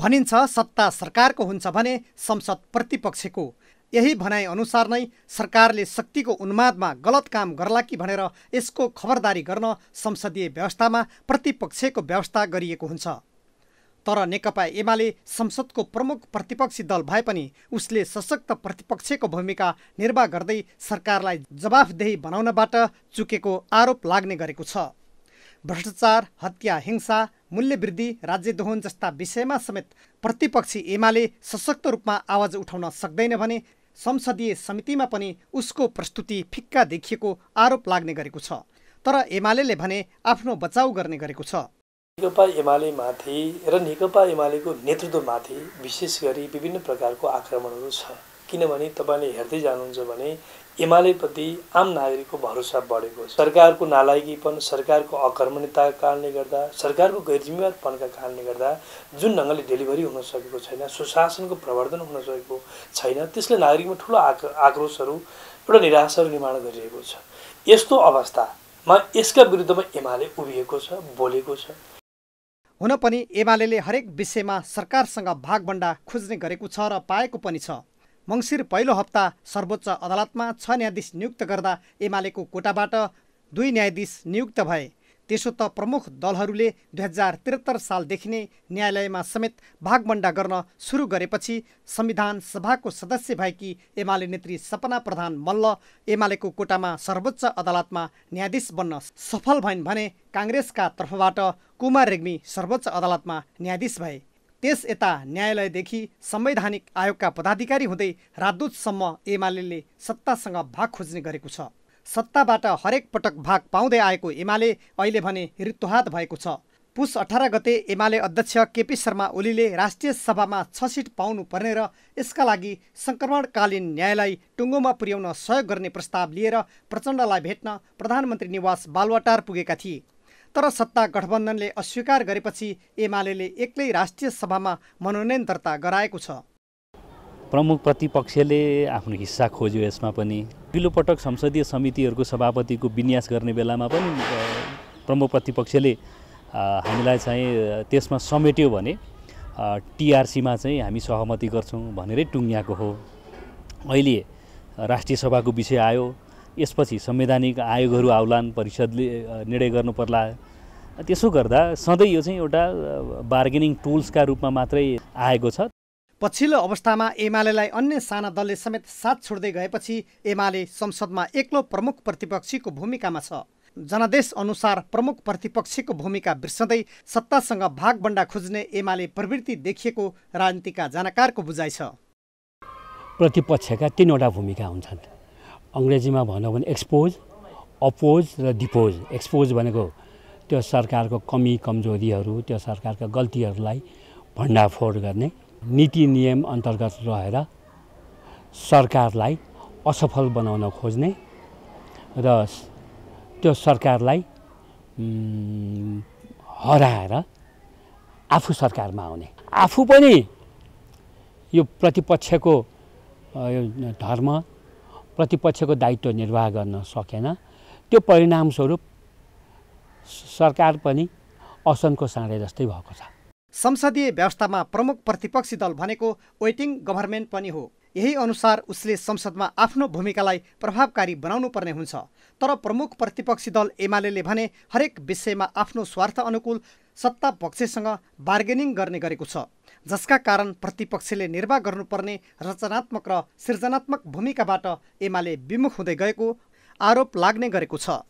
भनिन्छ सत्ता सरकारको हुन्छ भने संसद प्रतिपक्षको यही भनाइअनुसार नै सरकारले शक्तिको उन्मादमा गलत काम गर्ला कि भनेर यसको खबरदारी गर्न संसदीय व्यवस्थामा प्रतिपक्षको व्यवस्था गरिएको हुन्छ तर नेकपा एमाले संसदको प्रमुख प्रतिपक्षी दल भए पनि उसले सशक्त प्रतिपक्षको भूमिका निर्वाह गर्दै सरकारलाई जवाफदेही बनाउनबाट चुकेको आरोप लाग्ने गरेको छ भ्रष्टाचार हत्या हिंसा मूल्यवृद्धि राज्य दोहन जस्ता विषयमा समेत प्रतिपक्षी एमाले सशक्त रूपमा आवाज उठाउन सक्दैन भने संसदीय समितिमा पनि उसको प्रस्तुति फिक्का देखिएको आरोप लाग्ने गरेको छ तर एमाले भने आफ्नो बचाउ गर्ने गरेको छ नेकपा एमाले माथि र नेकपा एमालेको नेतृत्वमाथि विशेष गरी विभिन्न प्रकारको आक्रमणहरू छ किनभने तपाईँले हेर्दै जानुहुन्छ भने एमालेप्रति आम नागरिकको भरोसा बढेको छ सरकारको नालायकीपन सरकारको अकर्मण्यताका कारणले गर्दा सरकारको गैरजिम्मेवारपनका कारणले गर्दा जुन ढङ्गले डेलिभरी हुन सकेको छैन सुशासनको प्रवर्धन हुन सकेको छैन त्यसले नागरिकमा ठुलो आक आक्रोशहरू एउटा निराशाहरू निर्माण गरिरहेको छ यस्तो अवस्थामा यसका विरुद्धमा एमाले उभिएको छ बोलेको छ हुन पनि एमाले हरेक विषयमा सरकारसँग भागभन्डा खोज्ने गरेको छ र पाएको पनि छ मङ्सिर पहिलो हप्ता सर्वोच्च अदालतमा छ न्यायाधीश नियुक्त गर्दा एमालेको कोटाबाट दुई न्यायाधीश नियुक्त भए त्यसो त प्रमुख दलहरूले दुई हजार त्रिहत्तर सालदेखि नै न्यायालयमा समेत भागभन्डा गर्न सुरु गरेपछि संविधान सभाको सदस्य भएकी एमाले नेत्री सपना प्रधान मल्ल एमालेको कोटामा सर्वोच्च अदालतमा न्यायाधीश बन्न सफल भइन् भने काङ्ग्रेसका तर्फबाट कुमार रेग्मी सर्वोच्च अदालतमा न्यायाधीश भए त्यस यता न्यायालयदेखि संवैधानिक आयोगका पदाधिकारी हुँदै राजदूतसम्म एमाले सत्तासँग भाग खोज्ने गरेको छ सत्ताबाट हरेक पटक भाग पाउँदै आएको एमाले अहिले भने ऋतुहात भएको छ पुस अठार गते एमाले अध्यक्ष केपी शर्मा ओलीले राष्ट्रिय सभामा छ सिट पाउनु पर्ने र यसका लागि सङ्क्रमणकालीन न्यायलाई टुङ्गोमा पुर्याउन सहयोग गर्ने प्रस्ताव लिएर प्रचण्डलाई भेट्न प्रधानमन्त्री निवास बालवाटार पुगेका थिए तर सत्ता गठबन्धनले अस्वीकार गरेपछि एमाले एक्लै राष्ट्रिय सभामा मनोनयन दर्ता गराएको छ प्रमुख प्रतिपक्षले आफ्नो हिस्सा खोज्यो यसमा पनि पहिलोपटक संसदीय समितिहरूको सभापतिको विन्यास गर्ने बेलामा पनि प्रमुख प्रतिपक्षले हामीलाई चाहिँ त्यसमा समेट्यो भने टिआरसीमा चाहिँ हामी सहमति गर्छौँ भनेरै टुङ्ग्याएको हो अहिले राष्ट्रिय सभाको विषय आयो यसपछि संवैधानिक आयोगहरू आउलान् परिषदले निर्णय गर्नु पर्ला त्यसो गर्दा सधैँ यो चाहिँ एउटा बार्गेनिङ टुल्सका रूपमा मात्रै आएको छ पछिल्लो अवस्थामा एमालेलाई अन्य साना दलले समेत साथ छोड्दै गएपछि एमाले संसदमा एक्लो प्रमुख प्रतिपक्षीको भूमिकामा छ जनादेश अनुसार प्रमुख प्रतिपक्षीको भूमिका बिर्सँदै सत्तासँग भागभन्डा खोज्ने एमाले प्रवृत्ति देखिएको राजनीतिका जानकारको बुझाइ छ प्रतिपक्षका तिनवटा भूमिका हुन्छन् अङ्ग्रेजीमा भनौँ भने एक्सपोज अपोज र डिपोज एक्सपोज भनेको त्यो सरकारको कमी कमजोरीहरू त्यो सरकारका गल्तीहरूलाई भण्डाफोड गर्ने नीति नियम अन्तर्गत रहेर सरकारलाई असफल बनाउन खोज्ने र त्यो सरकारलाई हराएर आफू सरकारमा आउने आफू पनि यो प्रतिपक्षको धर्म प्रतिपक्षको दायित्व निर्वाह गर्न सकेन त्यो परिणामस्वरूप सरकार पनि असनको साँडे जस्तै भएको छ संसदीय व्यवस्थामा प्रमुख प्रतिपक्षी दल भनेको वेटिङ गभर्मेन्ट पनि हो यही अनुसार उसले संसदमा आफ्नो भूमिकालाई प्रभावकारी बनाउनु पर्ने हुन्छ तर प्रमुख प्रतिपक्षी दल एमाले भने हरेक विषयमा आफ्नो स्वार्थ अनुकूल सत्ता पक्षसँग बार्गेनिङ गर्ने गरेको छ जसका कारण प्रतिपक्षले निर्वाह गर्नुपर्ने रचनात्मक र सृजनात्मक भूमिकाबाट एमाले विमुख हुँदै गएको आरोप लाग्ने गरेको छ